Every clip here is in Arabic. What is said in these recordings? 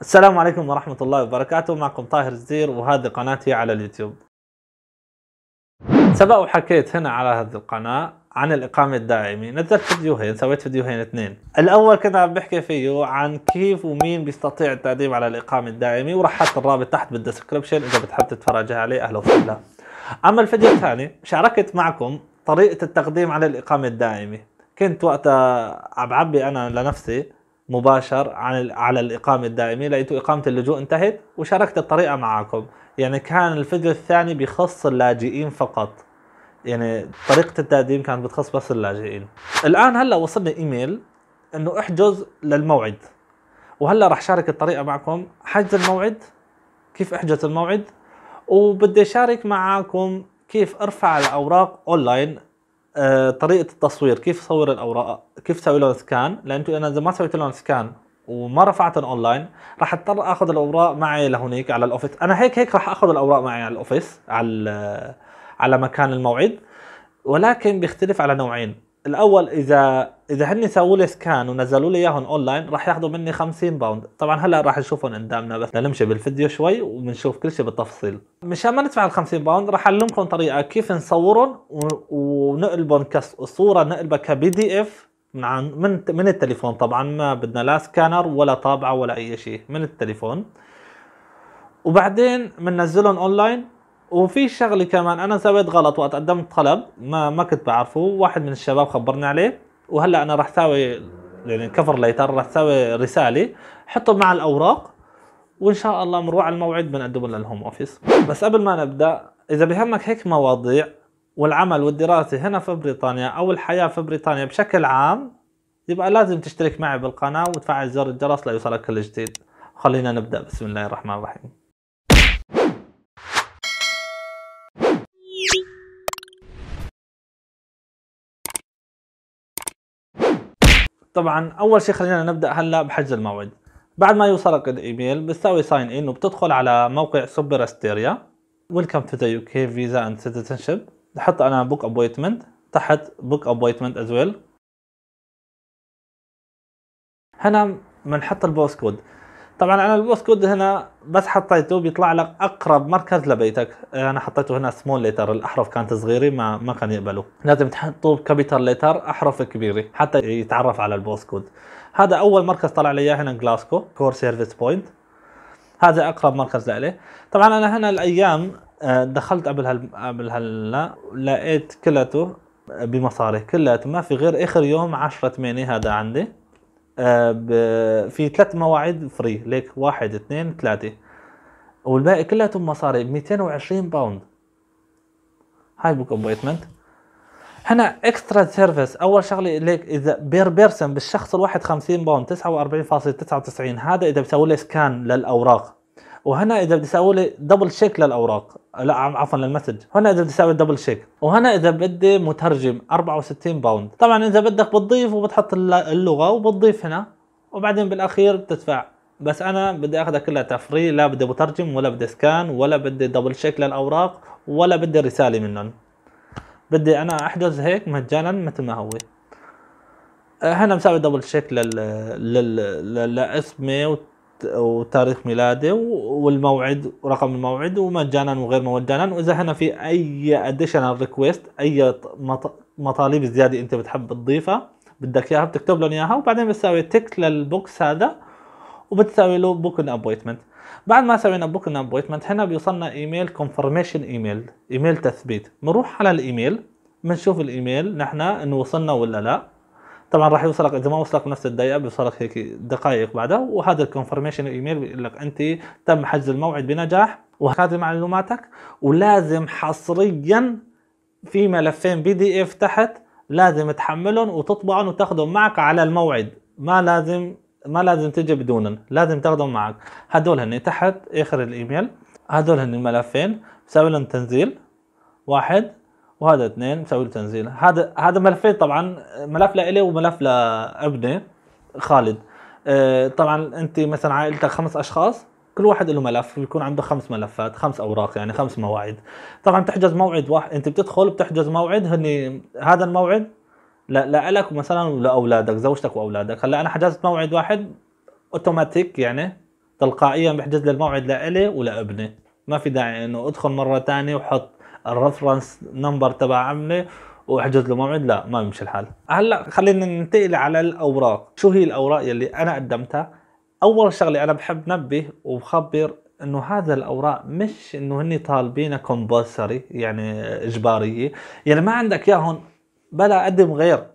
السلام عليكم ورحمة الله وبركاته معكم طاهر الزير وهذه قناتي على اليوتيوب سبق وحكيت هنا على هذه القناة عن الإقامة الدائمة نزلت فيديوهين سويت فيديوهين اثنين الأول كنت عم بحكي فيه عن كيف ومين بيستطيع التقديم على الإقامة الدائمة ورح حط الرابط تحت بالدسكربشن إذا بتحب تتفرج عليه أهلا وسهلا أما الفيديو الثاني شاركت معكم طريقة التقديم على الإقامة الدائمة كنت وقتها عم بعبي أنا لنفسي مباشر عن على الإقامة الدائمة لقيتوا إقامة اللجوء انتهت وشاركت الطريقة معكم يعني كان الفيديو الثاني بخص اللاجئين فقط يعني طريقة التقديم كانت بتخص بس اللاجئين الآن هلا وصلني إيميل إنه احجز للموعد وهلا رح شارك الطريقة معكم حجز الموعد كيف احجز الموعد وبدي اشارك معكم كيف ارفع الاوراق اونلاين آه، طريقه التصوير كيف صور الاوراق كيف اسوي لهم سكان لانه انا اذا ما سويت لهم سكان وما رفعتهم اونلاين راح اضطر اخذ الاوراق معي لهونيك على الاوفيس انا هيك هيك راح اخذ الاوراق معي على الاوفيس على على مكان الموعد ولكن بيختلف على نوعين الاول اذا اذا هن سووا لي سكان ونزلوا لي اياهم اونلاين راح ياخذوا مني 50 باوند طبعا هلا راح نشوفهم قدامنا بس نمشي بالفيديو شوي وبنشوف كل شيء بالتفصيل مشان ما ندفع ال 50 باوند راح اعلمكم طريقه كيف نصورهم ونقلبهم كصوره نقلبها كبي دي اف من عن من من التليفون طبعا ما بدنا لا سكانر ولا طابعه ولا اي شيء من التليفون وبعدين بننزلهم اونلاين وفي شغله كمان انا سويت غلط وقت قدمت طلب ما ما كنت بعرفه واحد من الشباب خبرني عليه وهلا انا رح ساوي يعني كفر ليتر رح ساوي رساله حطه مع الاوراق وان شاء الله بنروح على الموعد بنقدمه للهوم اوفيس بس قبل ما نبدا اذا بهمك هيك مواضيع والعمل والدراسه هنا في بريطانيا او الحياه في بريطانيا بشكل عام يبقى لازم تشترك معي بالقناه وتفعل زر الجرس ليوصلك كل جديد خلينا نبدا بسم الله الرحمن الرحيم طبعا اول شيء خلينا نبدا هلا بحجز الموعد بعد ما يوصلك الايميل بتساوي ساين ان وبتدخل على موقع سوبر استيريا ويلكم تو ذا يو كي فيزا اند سيتيزنشيب بحط انا بوك ابوينتمنت تحت بوك ابوينتمنت از ويل هنا بنحط البوس كود طبعا انا البوست كود هنا بس حطيته بيطلع لك اقرب مركز لبيتك آه، انا حطيته هنا سمول ليتر الاحرف كانت صغيره ما ما كان يقبله لازم تحطه بكابيتال ليتر احرف كبيره حتى يتعرف على البوست كود هذا اول مركز طلع لي اياه هنا جلاسكو كور سيرفيس بوينت هذا اقرب مركز لإلي طبعا انا هنا الايام آه، دخلت قبل هال قبل هلا لقيت كلته بمصاري كلته ما في غير اخر يوم 10 8 هذا عندي آه، في ثلاث مواعيد فري ليك واحد اثنين ثلاثة والباقي كلياتهم مصاري 220 باوند هاي بوك ابويتمنت هنا اكسترا سيرفيس اول شغله ليك اذا بير بيرسن بالشخص الواحد 50 باوند 49.99 هذا اذا بسوي له سكان للاوراق وهنا اذا بدي اسوي لي دبل شيك للاوراق لا عفوا للمسج هنا اذا بدي اسوي دبل شيك وهنا اذا بدي مترجم 64 باوند طبعا اذا بدك بتضيف وبتحط اللغه وبتضيف هنا وبعدين بالاخير بتدفع بس انا بدي اخذها كلها تفري لا بدي مترجم ولا بدي سكان ولا بدي دبل شيك للاوراق ولا بدي رساله منهم بدي انا احجز هيك مجانا مثل ما هو آه، هنا مسوي دبل شيك لل لل لاسمي وتاريخ ميلاده والموعد ورقم الموعد ومجانا وغير مجانا واذا احنا في اي اديشنال ريكويست اي مطالب زياده انت بتحب تضيفها بدك اياها بتكتب لهم اياها وبعدين بتساوي تك للبوكس هذا وبتساوي له بوكن ابويتمنت بعد ما سوينا بوكن ابويتمنت هنا بيوصلنا ايميل كونفرميشن ايميل ايميل تثبيت بنروح على الايميل بنشوف الايميل نحن انه وصلنا ولا لا طبعا راح يوصلك اذا ما وصلك بنفس الدقيقه بيوصلك هيك دقائق بعدها وهذا الكونفرميشن ايميل بيقول لك انت تم حجز الموعد بنجاح وهذه معلوماتك ولازم حصريا في ملفين بي دي اف تحت لازم تحملهم وتطبعهم وتاخذهم معك على الموعد ما لازم ما لازم تجي بدونهم لازم تاخذهم معك هدول هن تحت اخر الايميل هدول هن الملفين بسوي لهم تنزيل واحد وهذا اثنين مسوي له تنزيل هذا هذا ملفين طبعا ملف لإلي وملف لابني خالد آه، طبعا انت مثلا عائلتك خمس اشخاص كل واحد له ملف بيكون عنده خمس ملفات خمس اوراق يعني خمس مواعيد طبعا بتحجز موعد واحد انت بتدخل بتحجز موعد هني هذا الموعد لا مثلا ولاولادك زوجتك واولادك هلا انا حجزت موعد واحد اوتوماتيك يعني تلقائيا بحجز لي الموعد لإلي ولابني ما في داعي انه ادخل مره ثانيه وحط الرفرنس نمبر تبع عمي واحجز له موعد لا ما بيمشي الحال هلا خلينا ننتقل على الاوراق شو هي الاوراق يلي انا قدمتها اول شغله انا بحب نبه وبخبر انه هذا الاوراق مش انه هني طالبينها كومبلسري يعني اجباريه يعني ما عندك اياهم بلا قدم غير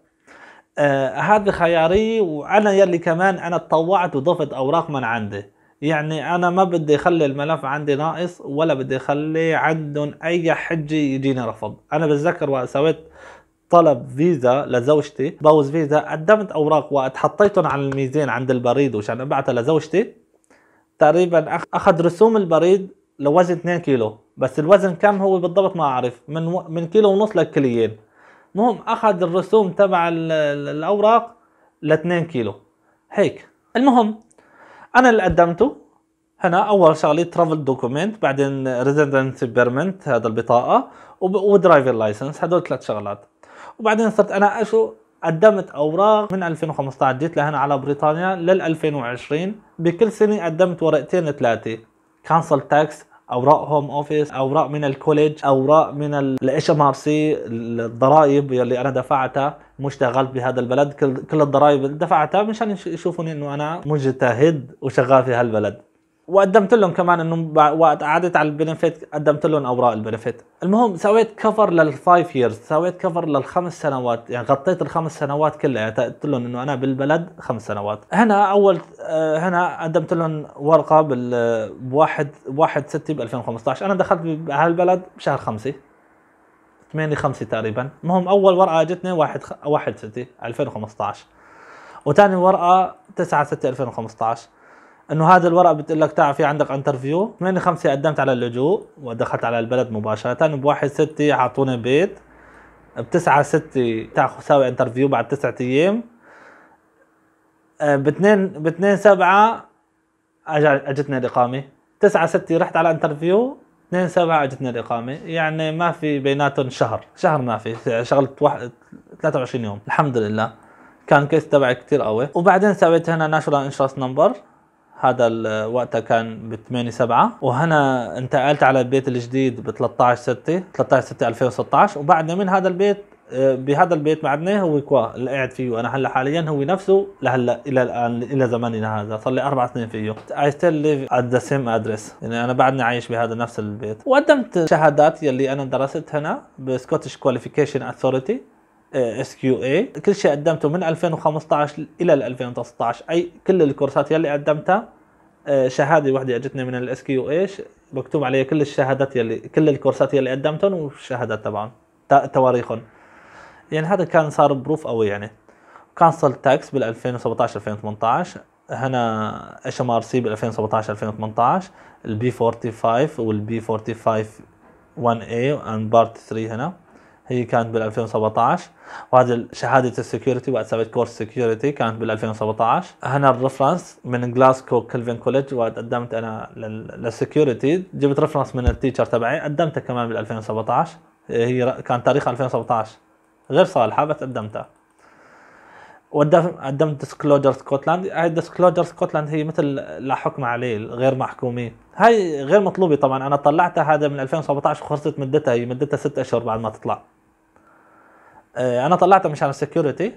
آه هذا خياري وانا يلي كمان انا تطوعت وضفت اوراق من عندي يعني انا ما بدي اخلي الملف عندي ناقص ولا بدي اخلي عندهم اي حجه يجيني رفض انا بتذكر وقت سويت طلب فيزا لزوجتي بوز فيزا قدمت اوراق وقت حطيتهم على الميزان عند البريد وشان ابعتها لزوجتي تقريبا اخذ رسوم البريد لوزن 2 كيلو بس الوزن كم هو بالضبط ما اعرف من و... من كيلو ونص لكليين المهم اخذ الرسوم تبع الاوراق ل 2 كيلو هيك المهم انا اللي قدمته هنا اول شغله ترافل دوكيمنت بعدين ريزيدنت بيرمنت هذا البطاقه ودرايفر لايسنس هدول ثلاث شغلات وبعدين صرت انا شو قدمت اوراق من 2015 جيت لهنا على بريطانيا لل 2020 بكل سنه قدمت ورقتين ثلاثه كانسل تاكس اوراق هوم اوفيس اوراق من الكوليج اوراق من الاتش ام ار سي الضرائب يلي انا دفعتها مش اشتغلت بهذا البلد كل كل الضرائب دفعتها مشان يشوفوني انه انا مجتهد وشغال في هالبلد وقدمت لهم كمان انه وقت قعدت على البنفيت قدمت لهم اوراق البنفيت المهم سويت كفر للفايف ييرز سويت كفر للخمس سنوات يعني غطيت الخمس سنوات كلها يعني قلت لهم انه انا بالبلد خمس سنوات هنا اول آه، هنا قدمت لهم ورقه بال بواحد بواحد 6 ب 2015 انا دخلت بهالبلد بشهر خمسة 8 5 تقريبا المهم اول ورقه اجتني واحد واحد 6 2015 وثاني ورقه 9 6 2015 انه هذا الورقه بتقول لك تعال في عندك انترفيو 8 5 قدمت على اللجوء ودخلت على البلد مباشره 1 6 اعطوني بيت ب 9 6 تاخذ ساوي انترفيو بعد 9 ايام ب 2 ب 2 7 اجتني الاقامه 9 6 رحت على انترفيو 2 7 اجتني الاقامه يعني ما في بيناتهم شهر شهر ما في شغلت واحد 23 يوم الحمد لله كان كيس تبعي كثير قوي وبعدين سويت هنا ناشونال انشورنس نمبر هذا وقتها كان ب 8 7 وهنا انتقلت على البيت الجديد ب 13 6 13 6 2016 وبعدنا من هذا البيت آه، بهذا البيت بعدناه هو كوا اللي قاعد فيه انا هلا حاليا هو نفسه لهلا الى الان الى زماننا هذا صار لي اربع سنين فيه اي ستيل ليف ات ذا سيم ادرس يعني انا بعدني عايش بهذا نفس البيت وقدمت شهادات يلي انا درست هنا بسكوتش كواليفيكيشن اثوريتي اس كيو اي كل شيء قدمته من 2015 الى 2019 اي كل الكورسات يلي قدمتها آه، شهاده وحده اجتني من الاس كيو اي مكتوب عليها كل الشهادات يلي كل الكورسات يلي قدمتهم والشهادات تبعهم تواريخهم يعني هذا كان صار بروف قوي يعني كانسل تاكس بال 2017 2018 هنا اتش ام ار سي بال 2017 2018 البي 45 والبي 45 1 a اند بارت 3 هنا هي كانت بال 2017 وهذه شهاده السكيورتي وقت سويت كورس سكيورتي كانت بال 2017 هنا الرفرنس من جلاسكو كلفن كوليدج وقت قدمت انا للسكيورتي جبت رفرنس من التيتشر تبعي قدمتها كمان بال 2017 هي كان تاريخها 2017 غير صالحه بس قدمتها قدمت ديسكلوجر سكوتلاند هاي ديسكلوجر سكوتلاند هي مثل لا حكم عليه غير محكومين هاي غير مطلوبه طبعا انا طلعتها هذا من 2017 وخلصت مدتها هي مدتها ست اشهر بعد ما تطلع آه، انا طلعتها مش على السكيورتي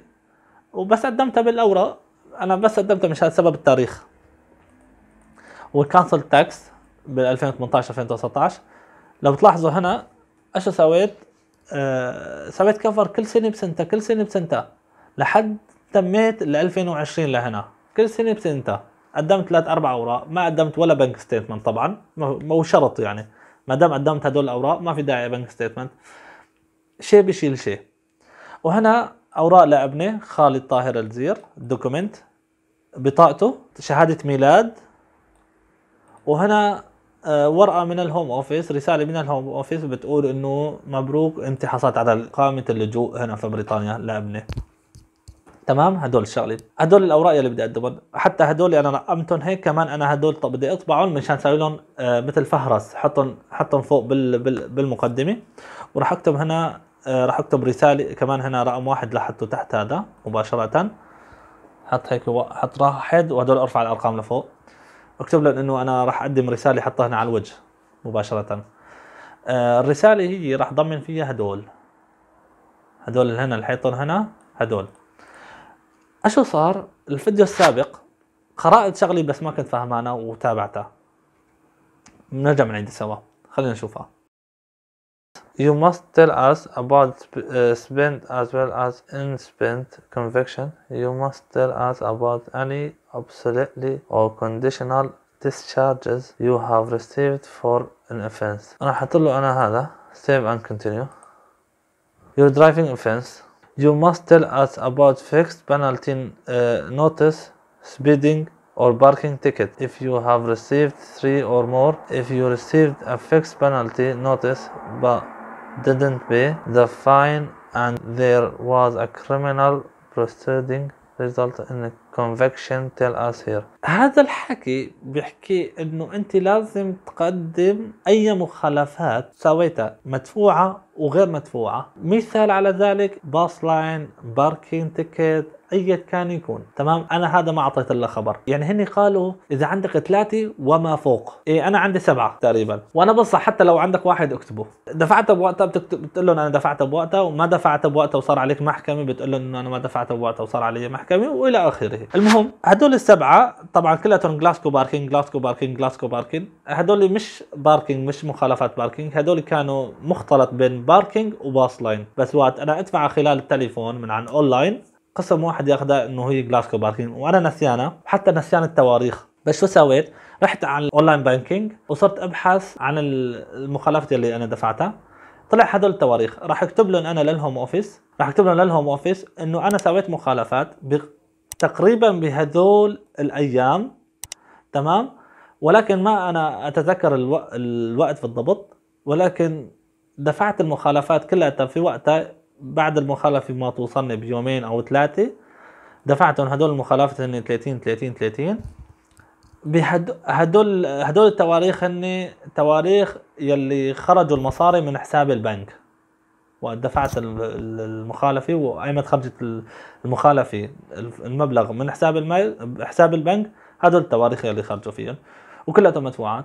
وبس قدمتها بالاوراق انا بس قدمتها مش سبب التاريخ والكانسل تاكس بال 2018 2019 لو بتلاحظوا هنا ايش سويت؟ آه سويت كفر كل سنه بسنتها كل سنه بسنتها لحد تميت ل 2020 لهنا كل سنه بسنتها قدمت ثلاث اربع اوراق ما قدمت ولا بنك ستيتمنت طبعا مو شرط يعني ما دام قدمت هدول الاوراق ما في داعي بنك ستيتمنت شيء بشيل شيء وهنا اوراق لابني خالد طاهر الزير دوكومنت بطاقته شهاده ميلاد وهنا آه، ورقه من الهوم اوفيس رساله من الهوم اوفيس بتقول انه مبروك انت حصلت على قائمه اللجوء هنا في بريطانيا لابني تمام هدول الشغله هدول الاوراق اللي بدي اقدمهم حتى هدول انا رقمتهم هيك كمان انا هدول طب بدي اطبعهم مشان اسوي لهم آه، مثل فهرس حطهم حطهم فوق بال بال بالمقدمه وراح اكتب هنا آه، راح اكتب رساله كمان هنا رقم واحد لاحطه تحت هذا مباشره حط هيك حط واحد وهدول ارفع الارقام لفوق اكتب لهم انه انا راح اقدم رساله حطها هنا على الوجه مباشره آه، الرساله هي راح ضمن فيها هدول هدول اللي هنا اللي هنا هدول اشو صار الفيديو السابق قرأت شغلي بس ما كنت فاهمانها وتابعتها بنرجع بنعيدها سوا خلينا نشوفها You must tell us about sp- uh, spent as well as unspent conviction. You must tell us about any absolutely or conditional discharges you have received for an offense. أنا حط أنا هذا save and continue. Your driving offense. You must tell us about fixed penalty uh, notice, speeding, or parking ticket if you have received three or more if you received a fixed penalty notice but didn't pay the fine and there was a criminal proceeding result in a conviction tell us here هذا الحكي بيحكي انه انت لازم تقدم اي مخالفات سويتها مدفوعه وغير مدفوعة مثال على ذلك باص لاين باركين تيكت ايا كان يكون تمام انا هذا ما اعطيت الا خبر يعني هني قالوا اذا عندك ثلاثه وما فوق إيه انا عندي سبعه تقريبا وانا بنصح حتى لو عندك واحد اكتبه دفعت بوقتها بتكتب بتقول لهم انا دفعت بوقتها وما دفعت بوقتها وصار عليك محكمه بتقول لهم انه انا ما دفعت بوقتها وصار علي محكمه والى اخره المهم هدول السبعه طبعا كلهم جلاسكو باركينج جلاسكو باركينج جلاسكو باركينج هدول مش باركينج مش مخالفات باركينج هدول كانوا مختلط بين باركينج وباص لاين بس وقت انا ادفع خلال التليفون من عن اونلاين قسم واحد ياخذها انه هي جلاسكو باركينج وانا نسيانه حتى نسيان التواريخ بس شو سويت رحت على الاونلاين بانكينج وصرت ابحث عن المخالفه اللي انا دفعتها طلع هدول التواريخ راح اكتب لهم انا للهوم اوفيس راح اكتب لهم للهوم اوفيس انه انا سويت مخالفات تقريبا بهذول الايام تمام ولكن ما انا اتذكر الو... الوقت بالضبط ولكن دفعت المخالفات كلها في وقتها بعد المخالفة ما توصلني بيومين أو ثلاثة دفعتهم هدول المخالفات هن 30 30 30 هدول, هدول التواريخ هن تواريخ يلي خرجوا المصاري من حساب البنك وقت دفعت المخالفة وأيمت خرجت المخالفة المبلغ من حساب المال حساب البنك هدول التواريخ يلي خرجوا فيهم وكلها مدفوعات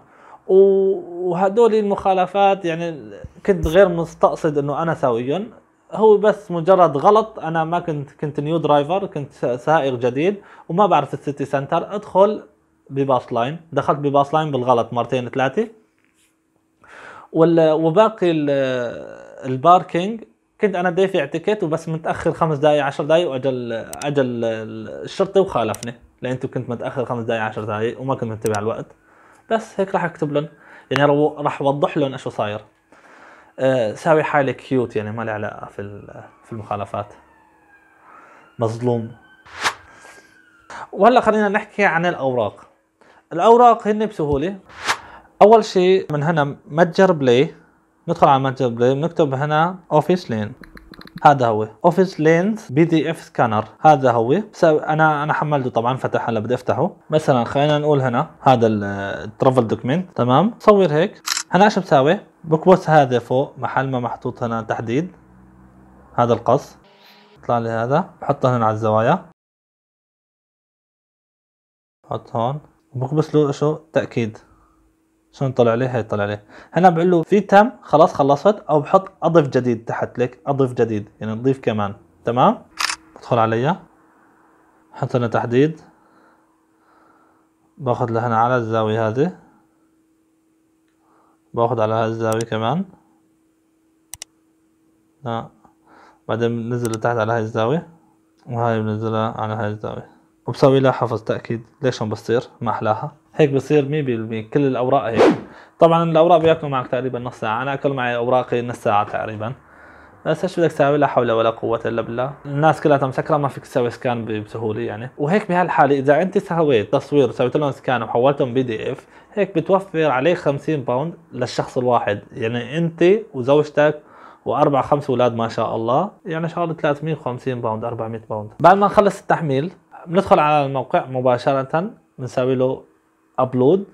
وهدول المخالفات يعني كنت غير مستقصد انه انا اسويهم هو بس مجرد غلط انا ما كنت كنت نيو درايفر كنت سائق جديد وما بعرف السيتي سنتر ادخل بباص لاين دخلت بباص لاين بالغلط مرتين ثلاثه وباقي الباركينج كنت انا دافع تيكت وبس متاخر خمس دقائق عشر دقائق واجل اجل الشرطي وخالفني لانه كنت متاخر خمس دقائق عشر دقائق وما كنت منتبه على الوقت بس هيك راح اكتب لهم يعني راح اوضح لهم شو صاير أه ساوي حالي كيوت يعني ما لي علاقه في في المخالفات مظلوم وهلا خلينا نحكي عن الاوراق الاوراق هن بسهوله اول شيء من هنا متجر بلاي ندخل على متجر بلاي بنكتب هنا اوفيس لين هذا هو اوفيس لينز بي دي اف سكانر هذا هو انا انا حملته طبعا فتح هلا بدي افتحه مثلا خلينا نقول هنا هذا الترافل آه، دوكمنت تمام صور هيك هلا ايش بساوي بكبس هذا فوق محل ما محطوط هنا تحديد هذا القص طلع لي هذا بحطه هنا على الزوايا بحط هون وبكبس له شو تاكيد شلون يطلع عليه يطلع عليه هنا بقول له في تم خلاص خلصت او بحط اضف جديد تحت لك اضف جديد يعني نضيف كمان تمام بدخل عليا حط لنا تحديد باخذ لهنا على الزاوية هذه باخذ على هذه الزاوية كمان لا بعدين بنزل لتحت على هاي الزاوية وهاي بنزلها على هاي الزاوية وبسوي لها حفظ تأكيد ليش ما بصير ما أحلاها هيك بصير 100% كل الاوراق هيك طبعا الاوراق بياكلوا معك تقريبا نص ساعه انا اكل معي اوراقي نص ساعه تقريبا بس ايش بدك تسوي لا حول ولا قوه الا بالله الناس كلها مسكره ما فيك تسوي سكان بسهوله يعني وهيك بهالحاله اذا انت سويت تصوير سويت لهم سكان وحولتهم بي دي اف هيك بتوفر عليك 50 باوند للشخص الواحد يعني انت وزوجتك واربع خمس اولاد ما شاء الله يعني شغله 350 باوند 400 باوند بعد ما نخلص التحميل بندخل على الموقع مباشره بنسوي له ابلود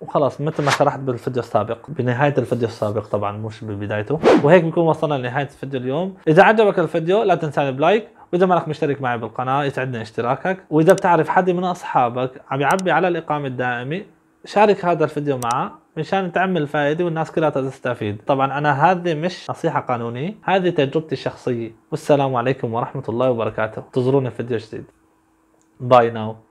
وخلاص مثل ما شرحت بالفيديو السابق بنهايه الفيديو السابق طبعا مش ببدايته وهيك بنكون وصلنا لنهايه الفيديو اليوم اذا عجبك الفيديو لا تنسى بلايك واذا مالك مشترك معي بالقناه يسعدني اشتراكك واذا بتعرف حد من اصحابك عم يعبي على الاقامه الدائمه شارك هذا الفيديو معه مشان تعمل فائده والناس كلها تستفيد طبعا انا هذه مش نصيحه قانونيه هذه تجربتي الشخصيه والسلام عليكم ورحمه الله وبركاته انتظرونا في فيديو جديد باي ناو